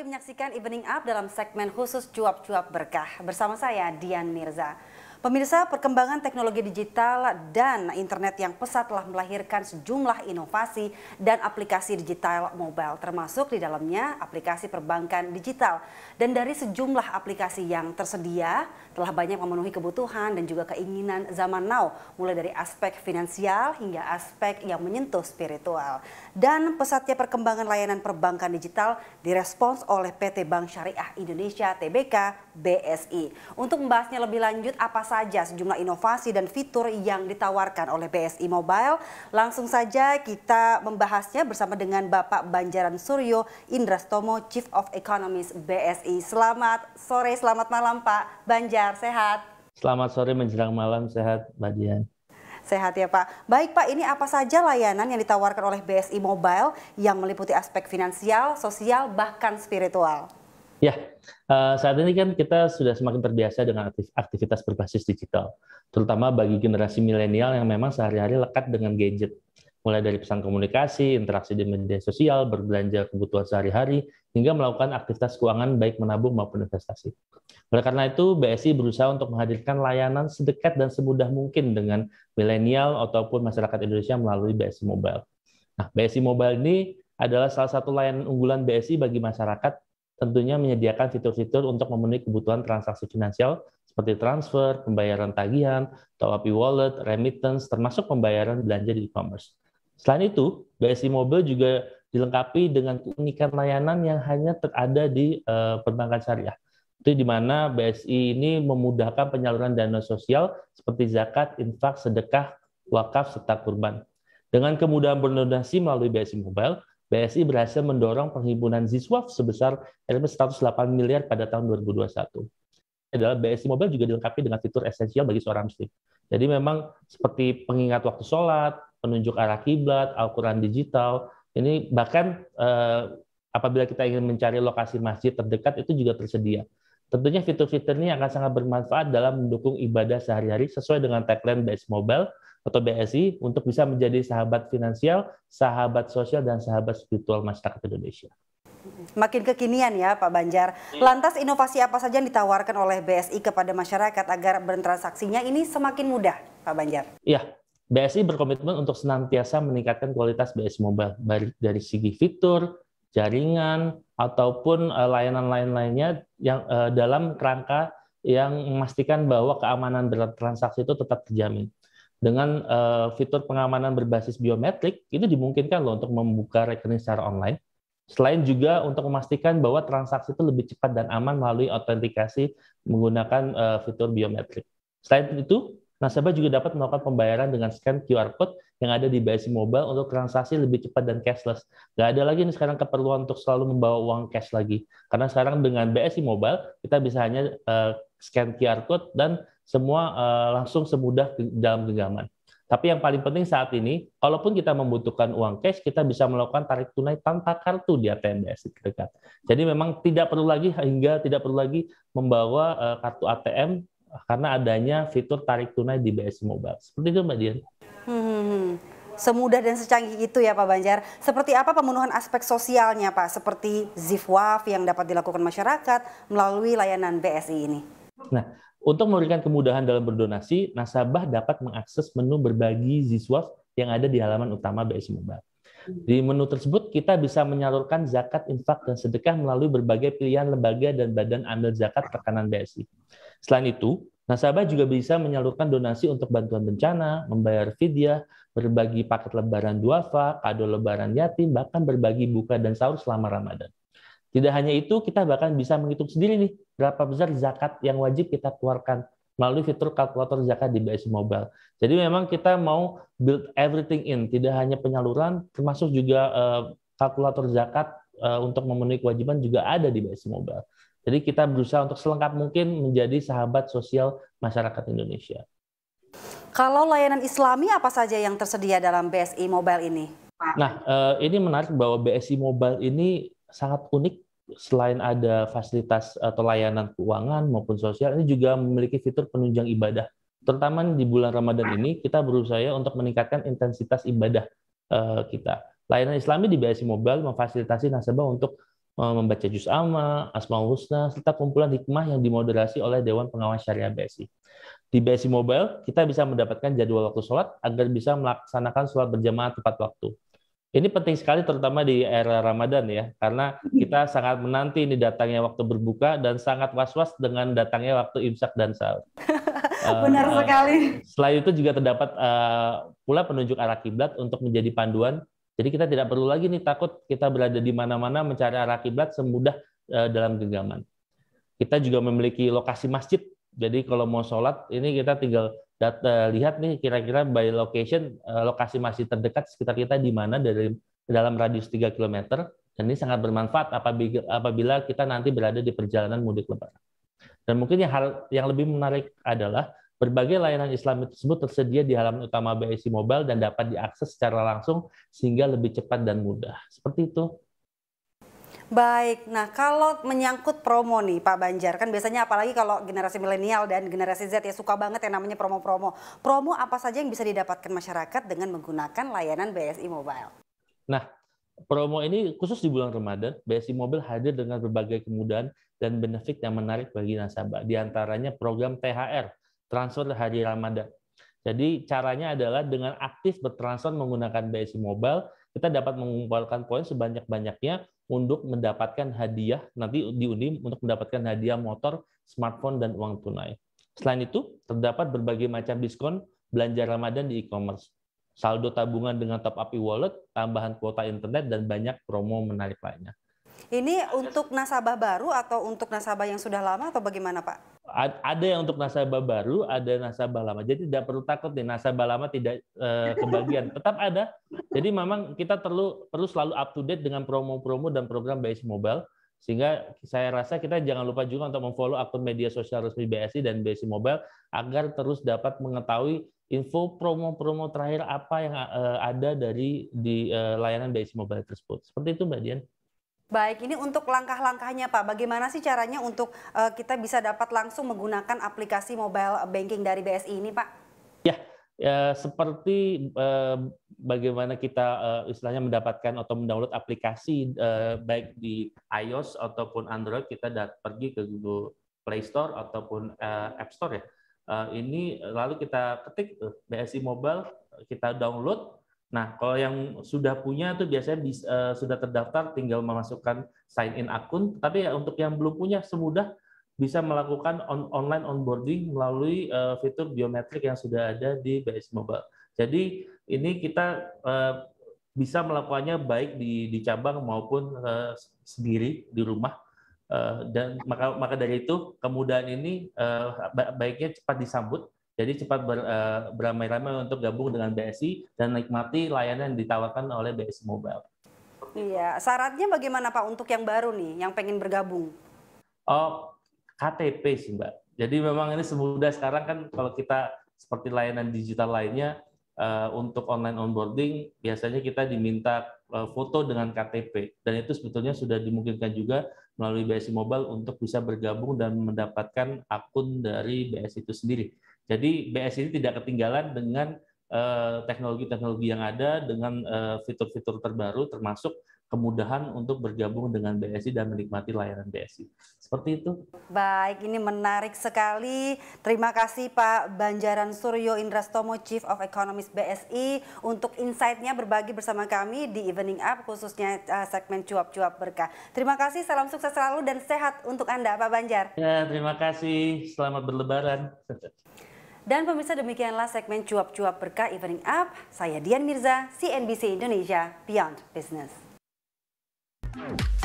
kembali menyaksikan Evening Up dalam segmen khusus Cuap-Cuap Berkah bersama saya Dian Mirza. Pemirsa, perkembangan teknologi digital dan internet yang pesat telah melahirkan sejumlah inovasi dan aplikasi digital mobile, termasuk di dalamnya aplikasi perbankan digital. Dan dari sejumlah aplikasi yang tersedia, telah banyak memenuhi kebutuhan dan juga keinginan zaman now, mulai dari aspek finansial hingga aspek yang menyentuh spiritual. Dan pesatnya perkembangan layanan perbankan digital direspons oleh PT Bank Syariah Indonesia TBK BSI. Untuk membahasnya lebih lanjut, apa saja sejumlah inovasi dan fitur yang ditawarkan oleh BSI Mobile? Langsung saja kita membahasnya bersama dengan Bapak Banjaran Suryo Indrastomo, Chief of Economics BSI. Selamat sore, selamat malam Pak Banjar, sehat? Selamat sore menjelang malam, sehat Mbak Dian. Sehat ya Pak. Baik Pak, ini apa saja layanan yang ditawarkan oleh BSI Mobile yang meliputi aspek finansial, sosial, bahkan spiritual? Ya, eh, saat ini kan kita sudah semakin terbiasa dengan aktivitas berbasis digital, terutama bagi generasi milenial yang memang sehari-hari lekat dengan gadget. Mulai dari pesan komunikasi, interaksi di media sosial, berbelanja kebutuhan sehari-hari, hingga melakukan aktivitas keuangan baik menabung maupun investasi. Oleh karena itu, BSI berusaha untuk menghadirkan layanan sedekat dan semudah mungkin dengan milenial ataupun masyarakat Indonesia melalui BSI Mobile. Nah, BSI Mobile ini adalah salah satu layanan unggulan BSI bagi masyarakat tentunya menyediakan fitur-fitur untuk memenuhi kebutuhan transaksi finansial seperti transfer, pembayaran tagihan, atau up wallet remittance, termasuk pembayaran belanja di e-commerce. Selain itu, BSI Mobile juga dilengkapi dengan keunikan layanan yang hanya terada di uh, perbankan syariah. Itu di mana BSI ini memudahkan penyaluran dana sosial seperti zakat, infak, sedekah, wakaf, serta kurban. Dengan kemudahan berdonasi melalui BSI Mobile, BSI berhasil mendorong penghimpunan ZISWAF sebesar 108 miliar pada tahun 2021. Adalah BSI Mobile juga dilengkapi dengan fitur esensial bagi seorang muslim. Jadi memang seperti pengingat waktu sholat, penunjuk arah kiblat, Al-Quran digital, ini bahkan eh, apabila kita ingin mencari lokasi masjid terdekat itu juga tersedia. Tentunya fitur-fitur ini akan sangat bermanfaat dalam mendukung ibadah sehari-hari sesuai dengan tagline BSI Mobile, atau BSI untuk bisa menjadi sahabat finansial, sahabat sosial, dan sahabat spiritual masyarakat Indonesia. Makin kekinian ya Pak Banjar. Iya. Lantas inovasi apa saja yang ditawarkan oleh BSI kepada masyarakat agar bertransaksinya ini semakin mudah Pak Banjar? Iya, BSI berkomitmen untuk senantiasa meningkatkan kualitas BSI Mobile baik dari segi fitur, jaringan, ataupun eh, layanan lain lainnya yang eh, dalam kerangka yang memastikan bahwa keamanan bertransaksi itu tetap terjamin dengan uh, fitur pengamanan berbasis biometrik itu dimungkinkan loh untuk membuka rekening secara online. Selain juga untuk memastikan bahwa transaksi itu lebih cepat dan aman melalui autentikasi menggunakan uh, fitur biometrik. Selain itu, nasabah juga dapat melakukan pembayaran dengan scan QR code yang ada di BSI Mobile untuk transaksi lebih cepat dan cashless. Gak ada lagi nih sekarang keperluan untuk selalu membawa uang cash lagi. Karena sekarang dengan BSI Mobile, kita bisa hanya uh, scan QR code dan semua uh, langsung semudah dalam genggaman. Tapi yang paling penting saat ini, walaupun kita membutuhkan uang cash, kita bisa melakukan tarik tunai tanpa kartu di ATM BSI gitu terdekat. Jadi memang tidak perlu lagi hingga tidak perlu lagi membawa uh, kartu ATM karena adanya fitur tarik tunai di BSI Mobile. Seperti itu Mbak Dian. Hmm, hmm, hmm, semudah dan secanggih itu ya Pak Banjar. Seperti apa pemenuhan aspek sosialnya Pak? Seperti ZIFWAF yang dapat dilakukan masyarakat melalui layanan BSI ini? Nah, untuk memberikan kemudahan dalam berdonasi, nasabah dapat mengakses menu berbagi Ziswaf yang ada di halaman utama BSI Mobile. Hmm. Di menu tersebut, kita bisa menyalurkan zakat, infak, dan sedekah melalui berbagai pilihan lembaga dan badan amil zakat tekanan BSI. Selain itu, nasabah juga bisa menyalurkan donasi untuk bantuan bencana, membayar fidyah, berbagi paket lebaran duafa, kado lebaran yatim, bahkan berbagi buka dan sahur selama Ramadan. Tidak hanya itu, kita bahkan bisa menghitung sendiri nih berapa besar zakat yang wajib kita keluarkan melalui fitur kalkulator zakat di BSI Mobile. Jadi memang kita mau build everything in, tidak hanya penyaluran, termasuk juga eh, kalkulator zakat eh, untuk memenuhi kewajiban juga ada di BSI Mobile. Jadi kita berusaha untuk selengkap mungkin menjadi sahabat sosial masyarakat Indonesia. Kalau layanan Islami apa saja yang tersedia dalam BSI Mobile ini? Nah, eh, ini menarik bahwa BSI Mobile ini sangat unik selain ada fasilitas atau layanan keuangan maupun sosial ini juga memiliki fitur penunjang ibadah terutama di bulan Ramadan ini kita berusaha untuk meningkatkan intensitas ibadah eh, kita. Layanan Islami di BSI Mobile memfasilitasi nasabah untuk eh, membaca juz amma, asmaul husna, serta kumpulan hikmah yang dimoderasi oleh Dewan Pengawas Syariah BSI. Di BSI Mobile, kita bisa mendapatkan jadwal waktu sholat agar bisa melaksanakan sholat berjamaah tepat waktu. Ini penting sekali terutama di era Ramadan ya, karena mm-hmm. kita sangat menanti ini datangnya waktu berbuka dan sangat was-was dengan datangnya waktu imsak dan sahur. Eh, Benar uh, sekali. Selain itu juga terdapat uh, pula penunjuk arah kiblat untuk menjadi panduan. Jadi kita tidak perlu lagi nih takut kita berada di mana-mana mencari arah kiblat semudah uh, dalam genggaman. Kita juga memiliki lokasi masjid. Jadi kalau mau sholat ini kita tinggal data, eh, lihat nih kira-kira by location eh, lokasi masih terdekat sekitar kita di mana dari dalam radius 3 km dan ini sangat bermanfaat apabila, kita nanti berada di perjalanan mudik lebaran. Dan mungkin yang, hal, yang lebih menarik adalah berbagai layanan Islam tersebut tersedia di halaman utama BSI Mobile dan dapat diakses secara langsung sehingga lebih cepat dan mudah. Seperti itu. Baik, nah kalau menyangkut promo nih Pak Banjar, kan biasanya apalagi kalau generasi milenial dan generasi Z ya suka banget yang namanya promo-promo. Promo apa saja yang bisa didapatkan masyarakat dengan menggunakan layanan BSI Mobile? Nah, promo ini khusus di bulan Ramadan, BSI Mobile hadir dengan berbagai kemudahan dan benefit yang menarik bagi nasabah. Di antaranya program THR, transfer hari Ramadan. Jadi caranya adalah dengan aktif bertransfer menggunakan BSI Mobile, kita dapat mengumpulkan poin sebanyak-banyaknya untuk mendapatkan hadiah nanti di diundi untuk mendapatkan hadiah motor, smartphone dan uang tunai. Selain itu, terdapat berbagai macam diskon belanja Ramadan di e-commerce, saldo tabungan dengan top up e-wallet, tambahan kuota internet dan banyak promo menarik lainnya. Ini untuk nasabah baru atau untuk nasabah yang sudah lama atau bagaimana, Pak? ada yang untuk nasabah baru, ada nasabah lama. Jadi tidak perlu takut nih nasabah lama tidak uh, kebagian. Tetap ada. Jadi memang kita perlu perlu selalu up to date dengan promo-promo dan program BSI Mobile sehingga saya rasa kita jangan lupa juga untuk memfollow akun media sosial resmi BSI dan BSI Mobile agar terus dapat mengetahui info promo-promo terakhir apa yang uh, ada dari di uh, layanan BSI Mobile tersebut. Seperti itu Mbak Dian. Baik, ini untuk langkah-langkahnya Pak, bagaimana sih caranya untuk uh, kita bisa dapat langsung menggunakan aplikasi mobile banking dari BSI ini Pak? Ya, ya seperti uh, bagaimana kita uh, istilahnya mendapatkan atau mendownload aplikasi uh, baik di iOS ataupun Android, kita dapat pergi ke Google Play Store ataupun uh, App Store ya. Uh, ini lalu kita ketik BSI Mobile, kita download, Nah, kalau yang sudah punya itu biasanya bisa, uh, eh, sudah terdaftar tinggal memasukkan sign in akun, tapi ya untuk yang belum punya semudah bisa melakukan on online onboarding melalui uh, fitur biometrik yang sudah ada di BS Mobile. Jadi ini kita uh, bisa melakukannya baik di, di cabang maupun uh, sendiri di rumah uh, dan maka maka dari itu kemudahan ini uh, baiknya cepat disambut jadi cepat ber, uh, beramai-ramai untuk gabung dengan BSI dan nikmati layanan yang ditawarkan oleh BSI Mobile. Iya, syaratnya bagaimana Pak untuk yang baru nih, yang pengen bergabung? Oh, KTP sih Mbak. Jadi memang ini semudah sekarang kan kalau kita seperti layanan digital lainnya uh, untuk online onboarding biasanya kita diminta uh, foto dengan KTP dan itu sebetulnya sudah dimungkinkan juga melalui BSI Mobile untuk bisa bergabung dan mendapatkan akun dari BSI itu sendiri. Jadi BSI ini tidak ketinggalan dengan eh, teknologi-teknologi yang ada dengan eh, fitur-fitur terbaru termasuk kemudahan untuk bergabung dengan BSI dan menikmati layanan BSI. Seperti itu. Baik, ini menarik sekali. Terima kasih Pak Banjaran Suryo Indrastomo, Chief of Economics BSI untuk insight-nya berbagi bersama kami di Evening Up khususnya eh, segmen cuap-cuap berkah. Terima kasih, salam sukses selalu dan sehat untuk Anda Pak Banjar. Ya, terima kasih. Selamat berlebaran. Dan pemirsa demikianlah segmen cuap-cuap berkah Evening Up. Saya Dian Mirza, CNBC Indonesia Beyond Business. Oh.